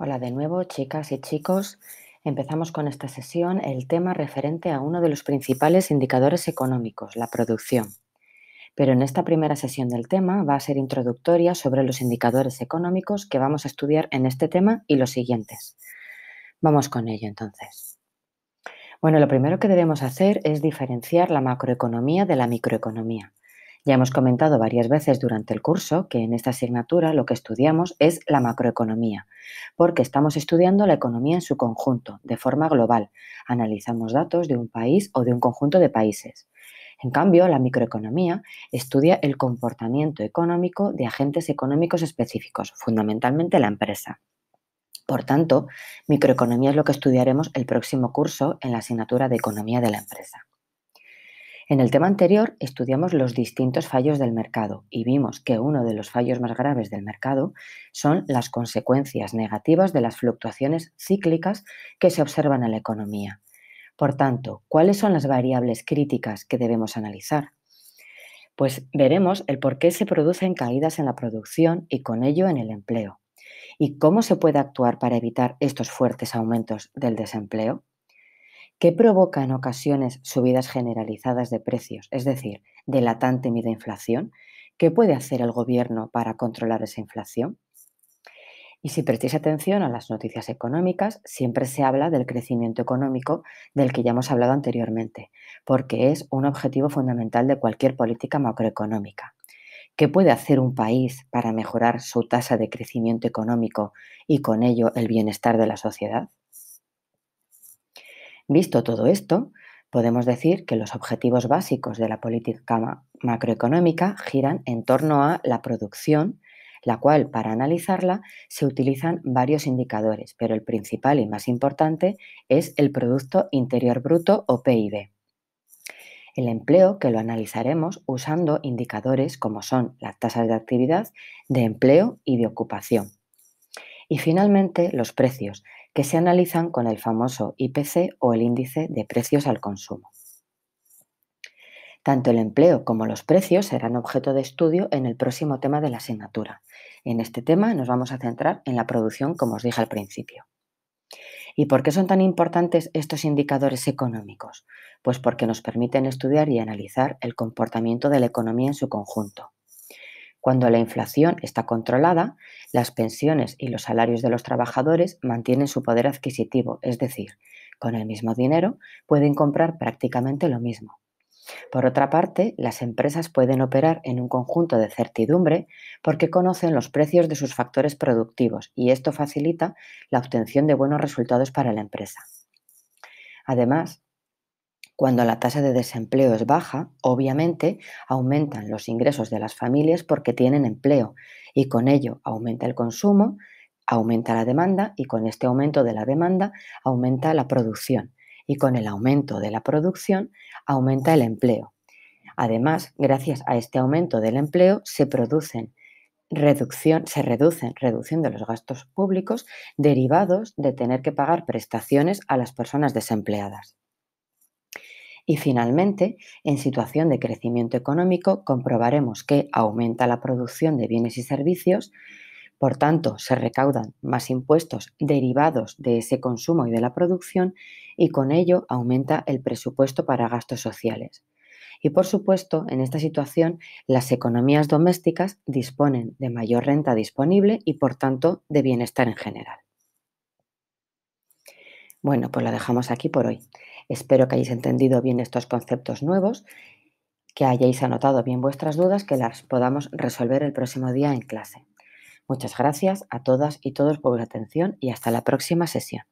Hola de nuevo, chicas y chicos. Empezamos con esta sesión el tema referente a uno de los principales indicadores económicos, la producción. Pero en esta primera sesión del tema va a ser introductoria sobre los indicadores económicos que vamos a estudiar en este tema y los siguientes. Vamos con ello entonces. Bueno, lo primero que debemos hacer es diferenciar la macroeconomía de la microeconomía. Ya hemos comentado varias veces durante el curso que en esta asignatura lo que estudiamos es la macroeconomía, porque estamos estudiando la economía en su conjunto, de forma global. Analizamos datos de un país o de un conjunto de países. En cambio, la microeconomía estudia el comportamiento económico de agentes económicos específicos, fundamentalmente la empresa. Por tanto, microeconomía es lo que estudiaremos el próximo curso en la asignatura de Economía de la Empresa. En el tema anterior estudiamos los distintos fallos del mercado y vimos que uno de los fallos más graves del mercado son las consecuencias negativas de las fluctuaciones cíclicas que se observan en la economía. Por tanto, ¿cuáles son las variables críticas que debemos analizar? Pues veremos el por qué se producen caídas en la producción y con ello en el empleo y cómo se puede actuar para evitar estos fuertes aumentos del desempleo. ¿Qué provoca en ocasiones subidas generalizadas de precios, es decir, de la tan inflación, ¿qué puede hacer el gobierno para controlar esa inflación? Y si prestéis atención a las noticias económicas, siempre se habla del crecimiento económico del que ya hemos hablado anteriormente, porque es un objetivo fundamental de cualquier política macroeconómica. ¿Qué puede hacer un país para mejorar su tasa de crecimiento económico y con ello el bienestar de la sociedad? Visto todo esto, podemos decir que los objetivos básicos de la política macroeconómica giran en torno a la producción, la cual para analizarla se utilizan varios indicadores, pero el principal y más importante es el Producto Interior Bruto o PIB. El empleo, que lo analizaremos usando indicadores como son las tasas de actividad, de empleo y de ocupación. Y finalmente, los precios, que se analizan con el famoso IPC o el índice de precios al consumo. Tanto el empleo como los precios serán objeto de estudio en el próximo tema de la asignatura. En este tema nos vamos a centrar en la producción, como os dije al principio. ¿Y por qué son tan importantes estos indicadores económicos? Pues porque nos permiten estudiar y analizar el comportamiento de la economía en su conjunto. Cuando la inflación está controlada, las pensiones y los salarios de los trabajadores mantienen su poder adquisitivo, es decir, con el mismo dinero pueden comprar prácticamente lo mismo. Por otra parte, las empresas pueden operar en un conjunto de certidumbre porque conocen los precios de sus factores productivos y esto facilita la obtención de buenos resultados para la empresa. Además, cuando la tasa de desempleo es baja, obviamente aumentan los ingresos de las familias porque tienen empleo y con ello aumenta el consumo, aumenta la demanda y con este aumento de la demanda aumenta la producción y con el aumento de la producción aumenta el empleo. Además, gracias a este aumento del empleo se producen se reducen reducción los gastos públicos derivados de tener que pagar prestaciones a las personas desempleadas. Y finalmente, en situación de crecimiento económico, comprobaremos que aumenta la producción de bienes y servicios, por tanto, se recaudan más impuestos derivados de ese consumo y de la producción y con ello aumenta el presupuesto para gastos sociales. Y por supuesto, en esta situación, las economías domésticas disponen de mayor renta disponible y por tanto de bienestar en general. Bueno, pues lo dejamos aquí por hoy. Espero que hayáis entendido bien estos conceptos nuevos, que hayáis anotado bien vuestras dudas, que las podamos resolver el próximo día en clase. Muchas gracias a todas y todos por vuestra atención y hasta la próxima sesión.